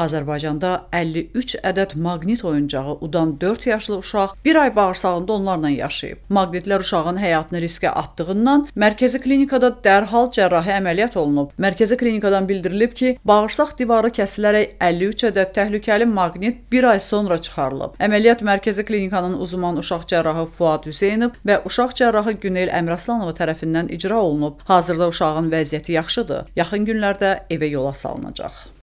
Azərbaycanda 53 ədəd maqnit oyuncağı udan 4 yaşlı uşaq bir ay bağırsağında onlarla yaşayıb. Maqnitlər uşağın həyatını riskə atdığından mərkəzi klinikada dərhal cərrahi əməliyyat olunub. Mərkəzi klinikadan bildirilib ki, bağırsaq divarı kəsilərək 53 ədəd təhlükəli maqnit 1 ay sonra çıxarılıb. Əməliyyat mərkəzi klinikanın uzman uşaq cərrahı Fuad Hüseynov və uşaq cərrahı Günel Əmraslanova tərəfindən icra olunub. Hazırda uşağın vəziyyəti yaxşıdır. Yaxın günlərdə evə yola salınacaq.